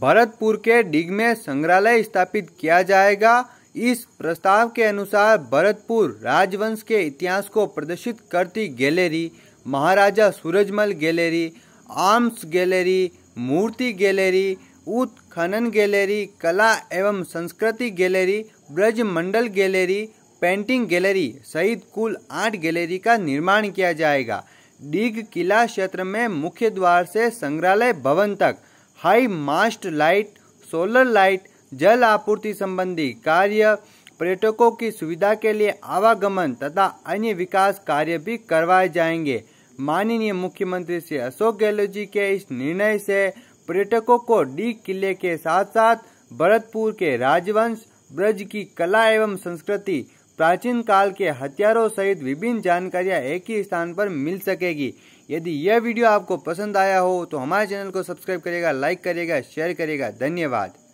भरतपुर के डिग में संग्रहालय स्थापित किया जाएगा इस प्रस्ताव के अनुसार भरतपुर राजवंश के इतिहास को प्रदर्शित करती gallery Maharaja Surajmal gallery arms gallery मूर्ति गैलरी उत्खनन गैलरी कला एवं संस्कृति gallery Brajmandal gallery painting gallery सहित कुल आठ गैलरी का निर्माण किया जाएगा डिग किला क्षेत्र में मुख्य द्वार से संग्रहालय भवन तक high mast light solar light जल आपूर्ति संबंधी कार्य पर्यटकों की सुविधा के लिए आवागमन तथा अन्य विकास कार्य भी करवाए जाएंगे माननीय मुख्यमंत्री श्री अशोक गहलोत जी के इस निर्णय से पर्यटकों को डी किले के साथ साथ भरतपुर के राजवंश ब्रज की कला एवं संस्कृति प्राचीन काल के हथियारों सहित विभिन्न जानकारियाँ एक ही स्थान पर मिल सकेगी यदि यह वीडियो आपको पसंद आया हो तो हमारे चैनल को सब्सक्राइब करेगा लाइक करेगा शेयर करेगा धन्यवाद